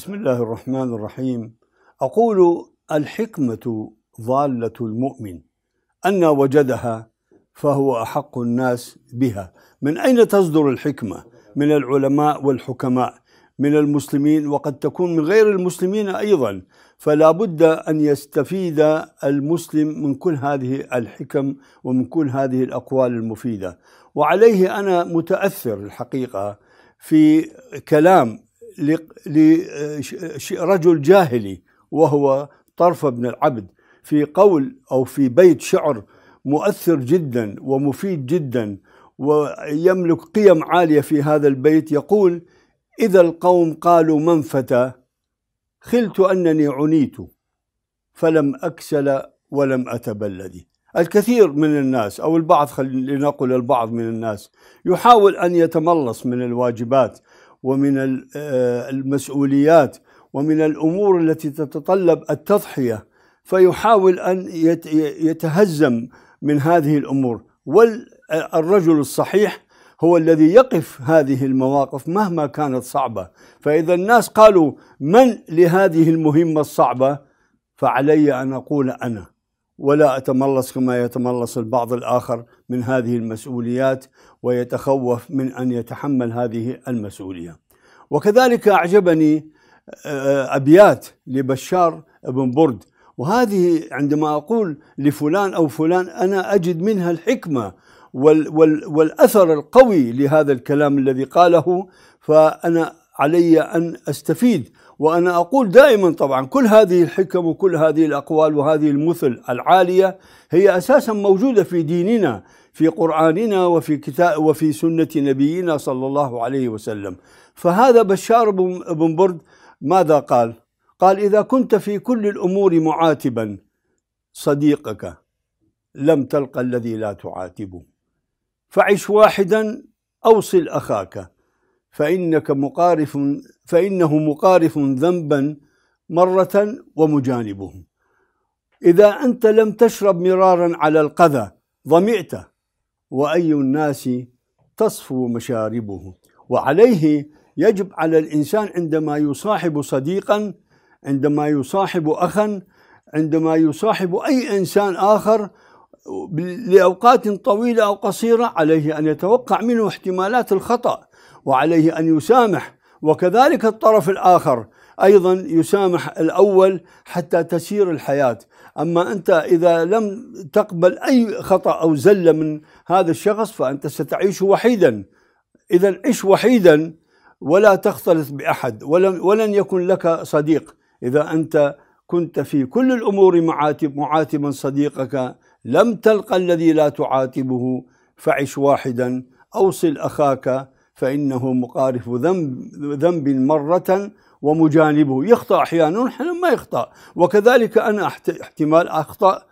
بسم الله الرحمن الرحيم أقول الحكمة ضالة المؤمن أن وجدها فهو أحق الناس بها من أين تصدر الحكمة؟ من العلماء والحكماء من المسلمين وقد تكون من غير المسلمين أيضا فلا بد أن يستفيد المسلم من كل هذه الحكم ومن كل هذه الأقوال المفيدة وعليه أنا متأثر الحقيقة في كلام لرجل جاهلي وهو طرف بن العبد في قول أو في بيت شعر مؤثر جدا ومفيد جدا ويملك قيم عالية في هذا البيت يقول إذا القوم قالوا من فتى خلت أنني عنيت فلم أكسل ولم أتبلد الكثير من الناس أو البعض لنقل البعض من الناس يحاول أن يتملص من الواجبات ومن آه، المسؤوليات ومن الامور التي تتطلب التضحيه فيحاول ان يتهزم من هذه الامور والرجل الصحيح هو الذي يقف هذه المواقف مهما كانت صعبه فاذا الناس قالوا من لهذه المهمه الصعبه فعلي ان اقول انا ولا أتملص كما يتملص البعض الآخر من هذه المسؤوليات ويتخوف من أن يتحمل هذه المسؤولية وكذلك أعجبني آه، أبيات لبشار بن برد وهذه عندما أقول لفلان أو فلان أنا أجد منها الحكمة وال وال والأثر القوي لهذا الكلام الذي قاله فأنا علي أن أستفيد وأنا أقول دائما طبعا كل هذه الحكم وكل هذه الأقوال وهذه المثل العالية هي أساسا موجودة في ديننا في قرآننا وفي كتاب وفي سنة نبينا صلى الله عليه وسلم فهذا بشار بن برد ماذا قال؟ قال إذا كنت في كل الأمور معاتبا صديقك لم تلقى الذي لا تعاتبه فعش واحدا أوصل أخاك فإنك مقارف فإنه مقارف ذنبا مرة ومجانبه إذا أنت لم تشرب مرارا على القذى ظمئت وأي الناس تصفو مشاربه وعليه يجب على الإنسان عندما يصاحب صديقا عندما يصاحب أخا عندما يصاحب أي إنسان آخر لأوقات طويلة أو قصيرة عليه أن يتوقع منه احتمالات الخطأ وعليه أن يسامح وكذلك الطرف الآخر أيضا يسامح الأول حتى تسير الحياة أما أنت إذا لم تقبل أي خطأ أو زلة من هذا الشخص فأنت ستعيش وحيدا إذا عش وحيدا ولا تختلط بأحد ولن, يكون يكن لك صديق إذا أنت كنت في كل الأمور معاتب معاتبا صديقك لم تلقى الذي لا تعاتبه فعش واحدا أوصل أخاك فإنه مقارف ذنب, ذنب مرة ومجانبه يخطأ أحيانا أحيانا ما يخطأ وكذلك أنا احتمال أخطأ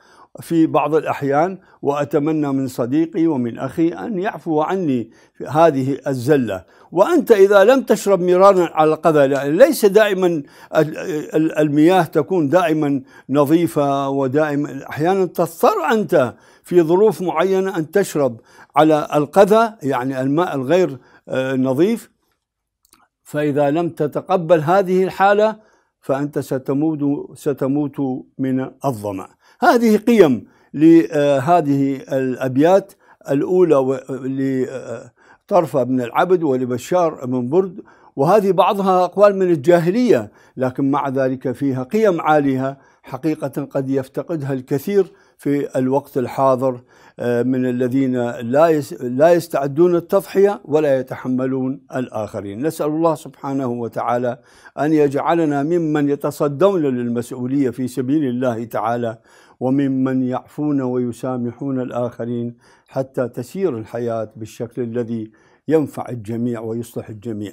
في بعض الأحيان وأتمنى من صديقي ومن أخي أن يعفو عني في هذه الزلة وأنت إذا لم تشرب مرارا على القذى يعني ليس دائما المياه تكون دائما نظيفة ودائما أحيانا تضطر أنت في ظروف معينة أن تشرب على القذى يعني الماء الغير آه، نظيف فإذا لم تتقبل هذه الحالة فأنت ستموت ستموت من الظمأ هذه قيم لهذه آه، الأبيات الأولى لطرفة آه، بن العبد ولبشار بن برد وهذه بعضها أقوال من الجاهلية لكن مع ذلك فيها قيم عالية حقيقة قد يفتقدها الكثير في الوقت الحاضر آه، من الذين لا لا يستعدون التضحية ولا يتحملون الآخرين نسأل الله سبحانه وتعالى أن يجعلنا ممن يتصدون للمسؤولية في سبيل الله تعالى وممن يعفون ويسامحون الآخرين حتى تسير الحياة بالشكل الذي ينفع الجميع ويصلح الجميع